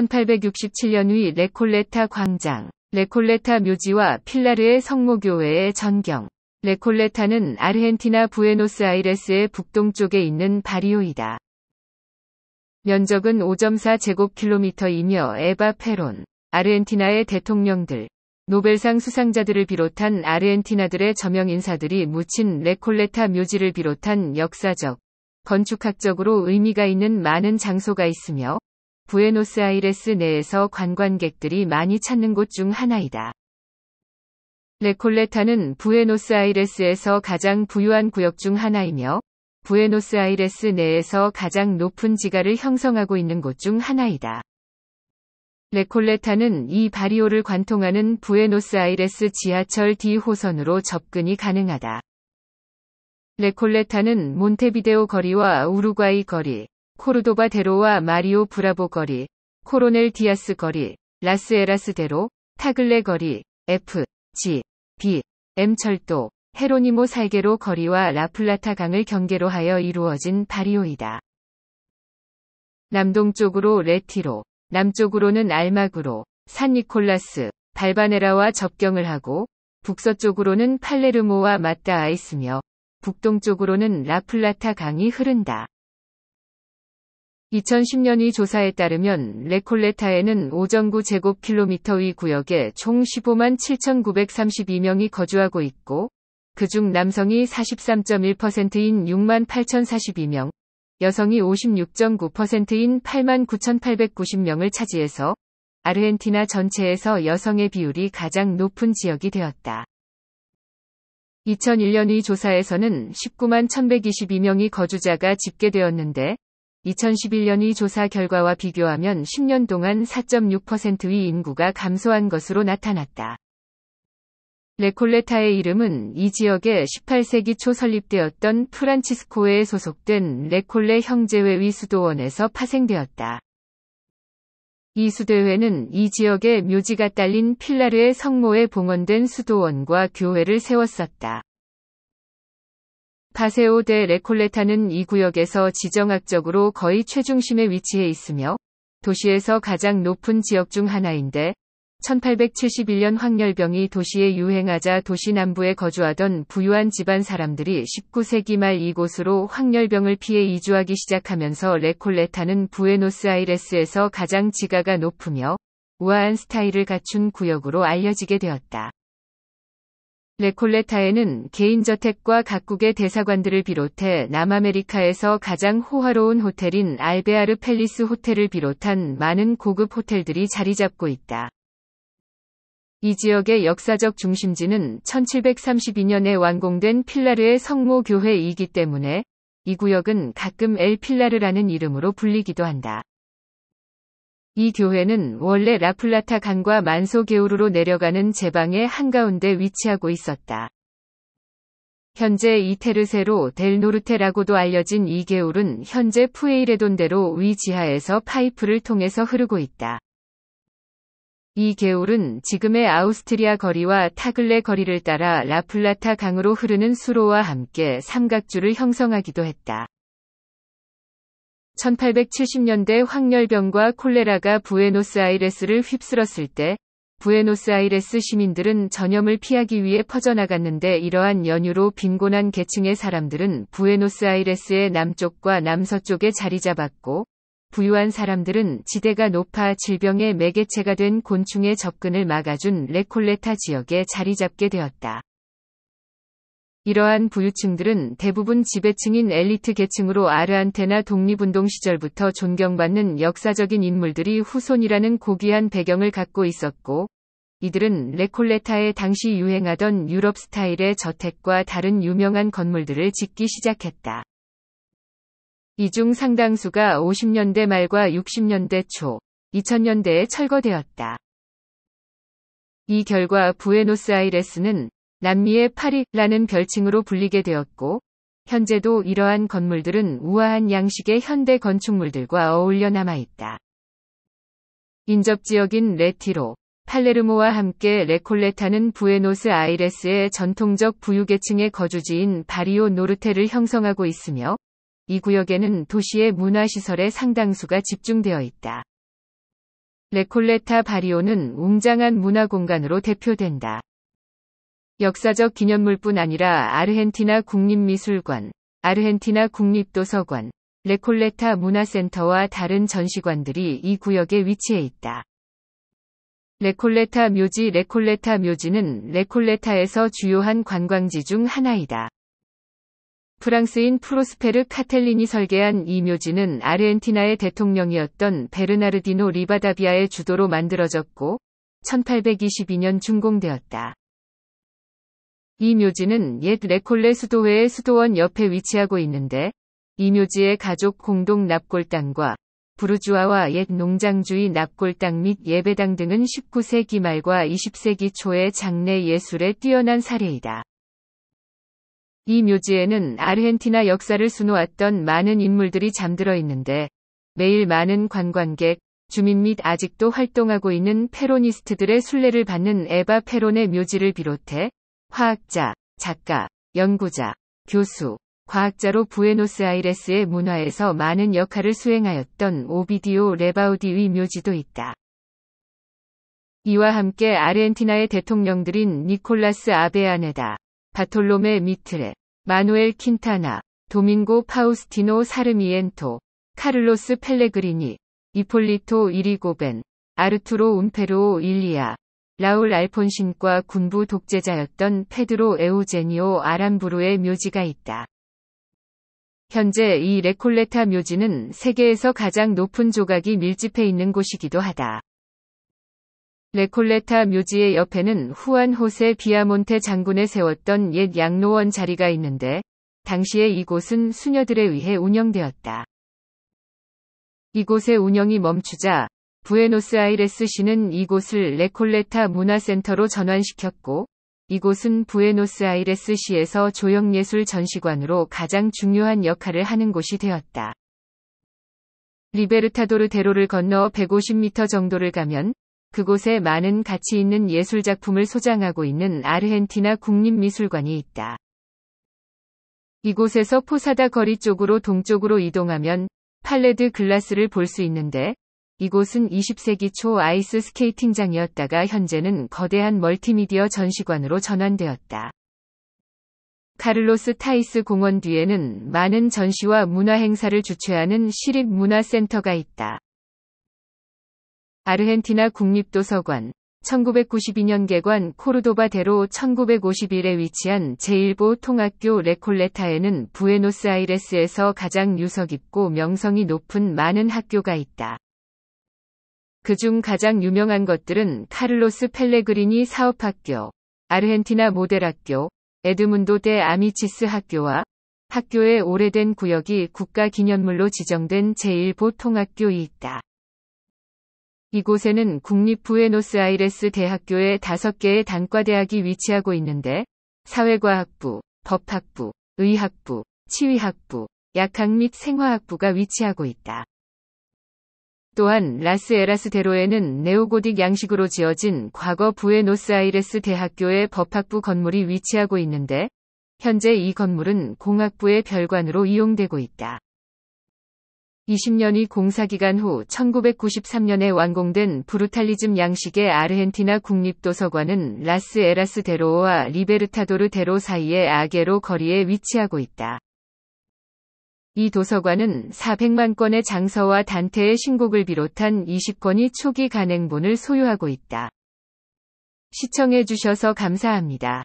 1867년 위 레콜레타 광장, 레콜레타 묘지와 필라르의 성모교회의 전경. 레콜레타는 아르헨티나 부에노스아이레스의 북동쪽에 있는 바리오이다. 면적은 5.4 제곱킬로미터이며 에바 페론, 아르헨티나의 대통령들, 노벨상 수상자들을 비롯한 아르헨티나들의 저명 인사들이 묻힌 레콜레타 묘지를 비롯한 역사적, 건축학적으로 의미가 있는 많은 장소가 있으며 부에노스아이레스 내에서 관광객들이 많이 찾는 곳 중 하나이다. 레콜레타는 부에노스아이레스에서 가장 부유한 구역 중 하나이며 부에노스아이레스 내에서 가장 높은 지가를 형성하고 있는 곳 중 하나이다. 레콜레타는 이 바리오를 관통하는 부에노스아이레스 지하철 D호선으로 접근이 가능하다. 레콜레타는 몬테비데오 거리와 우루과이 거리, 코르도바 대로와 마리오 브라보 거리, 코로넬 디아스 거리, 라스에라스 대로, 타글레 거리, F, G, B, M 철도, 헤로니모 살게로 거리와 라플라타 강을 경계로 하여 이루어진 바리오이다. 남동쪽으로 레티로, 남쪽으로는 알마그로, 산 니콜라스, 발바네라와 접경을 하고 북서쪽으로는 팔레르모와 맞닿아 있으며 북동쪽으로는 라플라타 강이 흐른다. 2 0 1 0년이 조사에 따르면 레콜레타에는 오정구 제곱킬로미터위 구역에 총 15만 7,932명이 거주하고 있고, 그 중 남성이 43.1%인 6만 8,042명, 여성이 56.9%인 8만 9,890명을 차지해서 아르헨티나 전체에서 여성의 비율이 가장 높은 지역이 되었다. 2 0 0 1년이 조사에서는 19만 1,122명이 거주자가 집계되었는데 2011년의 조사 결과와 비교하면 10년 동안 4.6%의 인구가 감소한 것으로 나타났다. 레콜레타의 이름은 이 지역에 18세기 초 설립되었던 프란치스코에 소속된 레콜레 형제회의 수도원에서 파생되었다. 이 수도회는 이 지역에 묘지가 딸린 필라르의 성모에 봉헌된 수도원과 교회를 세웠었다. 파세오 데 레콜레타는 이 구역에서 지정학적으로 거의 최중심에 위치해 있으며 도시에서 가장 높은 지역 중 하나인데 1871년 황열병이 도시에 유행하자 도시 남부에 거주하던 부유한 집안 사람들이 19세기 말 이곳으로 황열병을 피해 이주하기 시작하면서 레콜레타는 부에노스아이레스에서 가장 지가가 높으며 우아한 스타일을 갖춘 구역으로 알려지게 되었다. 레콜레타에는 개인저택과 각국의 대사관들을 비롯해 남아메리카에서 가장 호화로운 호텔인 알베아르 펠리스 호텔을 비롯한 많은 고급 호텔들이 자리 잡고 있다. 이 지역의 역사적 중심지는 1732년에 완공된 필라르의 성모 교회이기 때문에 이 구역은 가끔 엘 필라르라는 이름으로 불리기도 한다. 이 교회는 원래 라플라타 강과 만소게우르로 내려가는 제방의 한가운데 위치하고 있었다. 현재 이테르세로 델 노르테라고도 알려진 이 게울은 현재 푸에이레돈대로 위지하에서 파이프를 통해서 흐르고 있다. 이 게울은 지금의 아우스트리아 거리와 타글레 거리를 따라 라플라타 강으로 흐르는 수로와 함께 삼각주를 형성하기도 했다. 1870년대 황열병과 콜레라가 부에노스아이레스를 휩쓸었을 때 부에노스아이레스 시민들은 전염을 피하기 위해 퍼져나갔는데 이러한 연유로 빈곤한 계층의 사람들은 부에노스아이레스의 남쪽과 남서쪽에 자리 잡았고 부유한 사람들은 지대가 높아 질병의 매개체가 된 곤충의 접근을 막아준 레콜레타 지역에 자리 잡게 되었다. 이러한 부유층들은 대부분 지배층인 엘리트 계층으로 아르한테나 독립운동 시절부터 존경받는 역사적인 인물들이 후손이라는 고귀한 배경을 갖고 있었고, 이들은 레콜레타에 당시 유행하던 유럽 스타일의 저택과 다른 유명한 건물들을 짓기 시작했다. 이 중 상당수가 50년대 말과 60년대 초, 2000년대에 철거되었다. 이 결과 부에노스아이레스는 남미의 파리라는 별칭으로 불리게 되었고 현재도 이러한 건물들은 우아한 양식의 현대 건축물들과 어울려 남아있다. 인접 지역인 레티로, 팔레르모와 함께 레콜레타는 부에노스 아이레스의 전통적 부유계층의 거주지인 바리오 노르테를 형성하고 있으며 이 구역에는 도시의 문화시설의 상당수가 집중되어 있다. 레콜레타 바리오는 웅장한 문화공간으로 대표된다. 역사적 기념물뿐 아니라 아르헨티나 국립미술관, 아르헨티나 국립도서관, 레콜레타 문화센터와 다른 전시관들이 이 구역에 위치해 있다. 레콜레타 묘지 레콜레타 묘지는 레콜레타에서 주요한 관광지 중 하나이다. 프랑스인 프로스페르 카텔린이 설계한 이 묘지는 아르헨티나의 대통령이었던 베르나르디노 리바다비아의 주도로 만들어졌고 1822년 준공되었다. 이 묘지는 옛 레콜레 수도회의 수도원 옆에 위치하고 있는데 이 묘지의 가족 공동 납골 땅과 부르주아와 옛 농장주의 납골 땅및 예배당 등은 19세기 말과 20세기 초의 장례 예술에 뛰어난 사례이다. 이 묘지에는 아르헨티나 역사를 수놓았던 많은 인물들이 잠들어 있는데 매일 많은 관광객, 주민 및 아직도 활동하고 있는 페로니스트들의 순례를 받는 에바 페론의 묘지를 비롯해 화학자, 작가, 연구자, 교수, 과학자로 부에노스아이레스의 문화에서 많은 역할을 수행하였던 오비디오 레바우디의 묘지도 있다. 이와 함께 아르헨티나의 대통령들인 니콜라스 아베아네다, 바톨로메 미트레, 마누엘 킨타나, 도밍고 파우스티노 사르미엔토, 카를로스 펠레그리니, 이폴리토 이리고벤, 아르투로 움페르오 일리아, 라울 알폰신과 군부 독재자였던 페드로 에우제니오 아람부루의 묘지가 있다. 현재 이 레콜레타 묘지는 세계에서 가장 높은 조각이 밀집해 있는 곳이기도 하다. 레콜레타 묘지의 옆에는 후안 호세 비아몬테 장군의 세웠던 옛 양로원 자리가 있는데 당시에 이곳은 수녀들에 의해 운영되었다. 이곳의 운영이 멈추자 부에노스아이레스시는 이곳을 레콜레타 문화센터로 전환시켰고 이곳은 부에노스아이레스시에서 조형예술 전시관으로 가장 중요한 역할을 하는 곳이 되었다. 리베르타도르 대로를 건너 150m 정도를 가면 그곳에 많은 가치 있는 예술작품을 소장하고 있는 아르헨티나 국립미술관이 있다. 이곳에서 포사다 거리 쪽으로 동쪽으로 이동하면 팔레드 글라스를 볼 수 있는데 이곳은 20세기 초 아이스 스케이팅장이었다가 현재는 거대한 멀티미디어 전시관으로 전환되었다. 카를로스 타이스 공원 뒤에는 많은 전시와 문화 행사를 주최하는 시립문화센터가 있다. 아르헨티나 국립도서관 1992년 개관 코르도바 대로 1951에 위치한 제1보 통학교 레콜레타에는 부에노스아이레스에서 가장 유서 깊고 명성이 높은 많은 학교가 있다. 그중 가장 유명한 것들은 카를로스 펠레그리니 사업학교, 아르헨티나 모델학교, 에드문도 대 아미치스 학교와 학교의 오래된 구역이 국가기념물로 지정된 제1보통학교이 있다. 이곳에는 국립 부에노스아이레스 대학교의 5개의 단과대학이 위치하고 있는데 사회과학부, 법학부, 의학부, 치위학부, 약학 및 생화학부가 위치하고 있다. 또한 라스에라스 대로에는 네오고딕 양식으로 지어진 과거 부에노스아이레스 대학교의 법학부 건물이 위치하고 있는데 현재 이 건물은 공학부의 별관으로 이용되고 있다. 20년이 공사기간 후 1993년에 완공된 브루탈리즘 양식의 아르헨티나 국립도서관은 라스에라스 대로와 리베르타도르 대로 사이의 아게로 거리에 위치하고 있다. 이 도서관은 400만 건의 장서와 단태의 신곡을 비롯한 20건이 초기 간행본을 소유하고 있다. 시청해주셔서 감사합니다.